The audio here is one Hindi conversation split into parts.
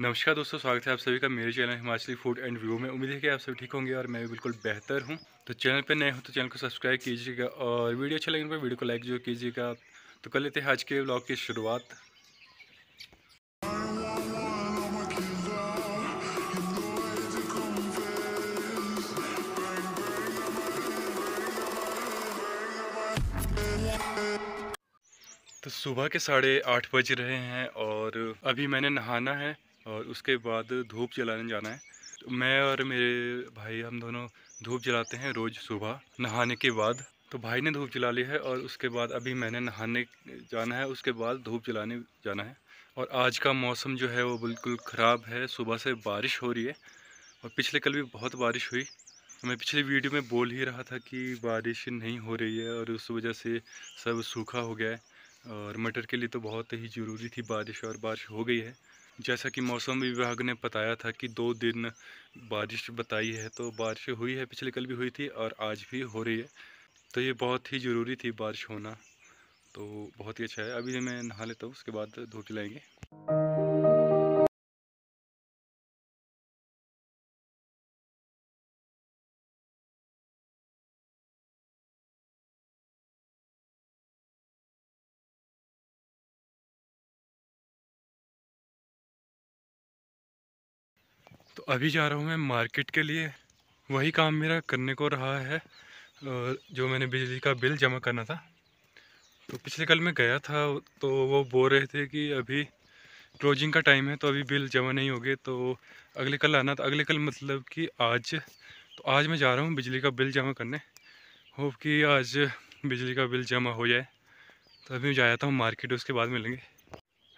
नमस्कार दोस्तों स्वागत है आप सभी का मेरे channel Himachali food and view में उम्मीद है कि आप सभी ठीक होंगे और मैं भी बिल्कुल बेहतर हूं तो चैनल पर नए हो तो चैनल को सब्सक्राइब कीजिएगा और वीडियो अच्छा लगे पर तो वीडियो को लाइक जो कीजिएगा तो कर लेते हैं आज के ब्लॉग की शुरुआत तो सुबह के साढ़े आठ बज रहे हैं और अभी मैंने नहाना है और उसके बाद धूप जलाने जाना है तो मैं और मेरे भाई हम दोनों धूप जलाते हैं रोज़ सुबह नहाने के बाद तो भाई ने धूप जला ली है और उसके बाद अभी मैंने नहाने जाना है उसके बाद धूप जलाने जाना है और आज का मौसम जो है वो बिल्कुल ख़राब है सुबह से बारिश हो रही है और पिछले कल भी बहुत बारिश हुई मैं पिछली वीडियो में बोल ही रहा था कि बारिश नहीं हो रही है और उस वजह से सब सूखा हो गया है और मटर के लिए तो बहुत ही ज़रूरी थी बारिश और बारिश हो गई है जैसा कि मौसम विभाग ने बताया था कि दो दिन बारिश बताई है तो बारिश हुई है पिछले कल भी हुई थी और आज भी हो रही है तो ये बहुत ही ज़रूरी थी बारिश होना तो बहुत ही अच्छा है अभी मैं नहा लेता हूँ उसके बाद धूप लाएंगे अभी जा रहा हूँ मैं मार्केट के लिए वही काम मेरा करने को रहा है जो मैंने बिजली का बिल जमा करना था तो पिछले कल मैं गया था तो वो बोल रहे थे कि अभी क्लोजिंग का टाइम है तो अभी बिल जमा नहीं गए तो अगले कल आना था अगले कल मतलब कि आज तो आज मैं जा रहा हूँ बिजली का बिल जमा करने होप कि आज बिजली का बिल जमा हो जाए तो अभी मैं जाता हूँ मार्केट उसके बाद मिलेंगे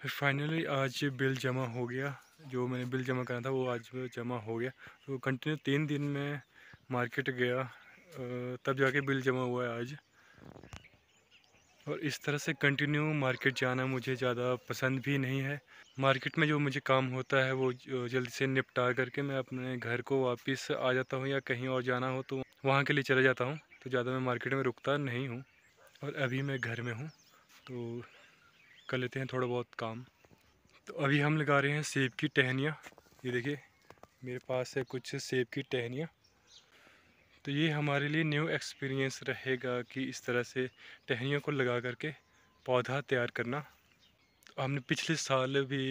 फिर फाइनली आज बिल जमा हो गया जो मैंने बिल जमा करा था वो आज जमा हो गया तो कंटिन्यू तीन दिन में मार्केट गया तब जाके बिल जमा हुआ है आज और इस तरह से कंटिन्यू मार्केट जाना मुझे ज़्यादा पसंद भी नहीं है मार्केट में जो मुझे काम होता है वो जल्दी से निपटा करके मैं अपने घर को वापस आ जाता हूँ या कहीं और जाना हो तो वहाँ के लिए चला जाता हूँ तो ज़्यादा मैं मार्केट में रुकता नहीं हूँ और अभी मैं घर में हूँ तो कर लेते हैं थोड़ा बहुत काम तो अभी हम लगा रहे हैं सेब की टहनियाँ ये देखिए मेरे पास है कुछ सेब की टहनियाँ तो ये हमारे लिए न्यू एक्सपीरियंस रहेगा कि इस तरह से टहनियों को लगा करके पौधा तैयार करना तो हमने पिछले साल भी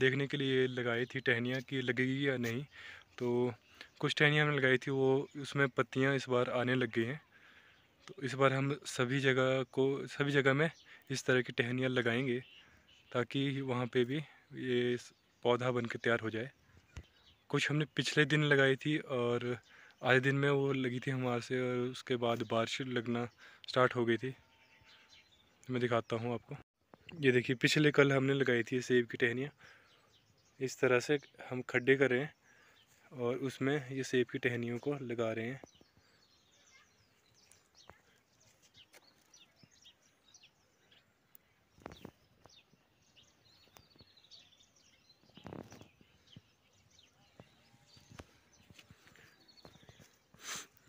देखने के लिए लगाई थी टहनियाँ कि लगेगी या नहीं तो कुछ टहनियाँ हमने लगाई थी वो उसमें पत्तियाँ इस बार आने लग गई हैं तो इस बार हम सभी जगह को सभी जगह में इस तरह की टहनियाँ लगाएंगे ताकि वहाँ पे भी ये पौधा बन के तैयार हो जाए कुछ हमने पिछले दिन लगाई थी और आधे दिन में वो लगी थी हमारे से और उसके बाद बारिश लगना स्टार्ट हो गई थी मैं दिखाता हूँ आपको ये देखिए पिछले कल हमने लगाई थी सेब की टहनियाँ इस तरह से हम खड्डे कर रहे हैं और उसमें ये सेब की टहनियों को लगा रहे हैं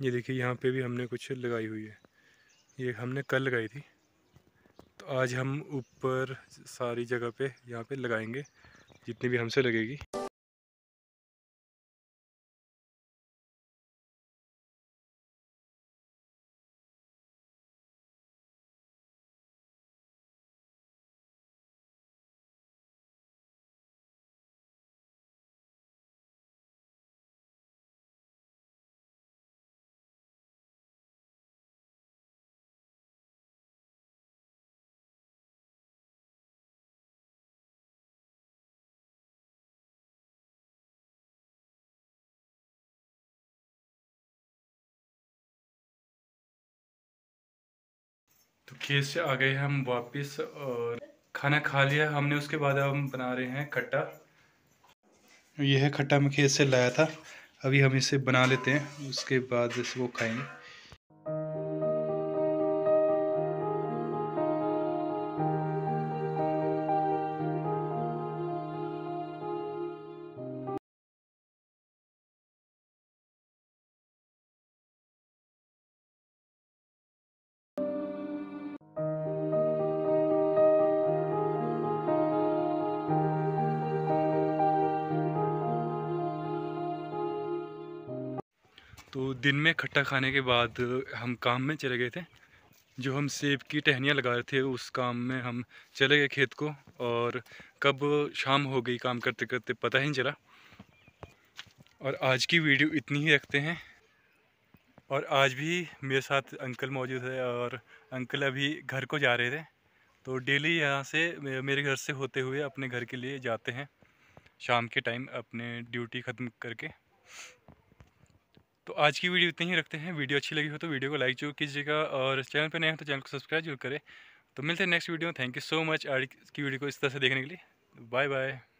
ये देखिए यहाँ पे भी हमने कुछ लगाई हुई है ये हमने कल लगाई थी तो आज हम ऊपर सारी जगह पे यहाँ पे लगाएंगे जितनी भी हमसे लगेगी तो खेत से आ गए हम वापस और खाना खा लिया हमने उसके बाद हम बना रहे हैं खट्टा यह है खट्टा मैं खेत से लाया था अभी हम इसे बना लेते हैं उसके बाद जैसे वो खाएंगे तो दिन में खट्टा खाने के बाद हम काम में चले गए थे जो हम सेब की टहनियाँ लगा रहे थे उस काम में हम चले गए खेत को और कब शाम हो गई काम करते करते पता ही नहीं चला और आज की वीडियो इतनी ही रखते हैं और आज भी मेरे साथ अंकल मौजूद है और अंकल अभी घर को जा रहे थे तो डेली यहाँ से मेरे घर से होते हुए अपने घर के लिए जाते हैं शाम के टाइम अपने ड्यूटी ख़त्म करके तो आज की वीडियो इतनी ही रखते हैं वीडियो अच्छी लगी हो तो वीडियो को लाइक जरूर कीजिएगा और चैनल पर नए हो तो चैनल को सब्सक्राइब जरूर करें तो मिलते हैं next video thank you so much आज की वीडियो को इस तरह से देखने के लिए बाय बाय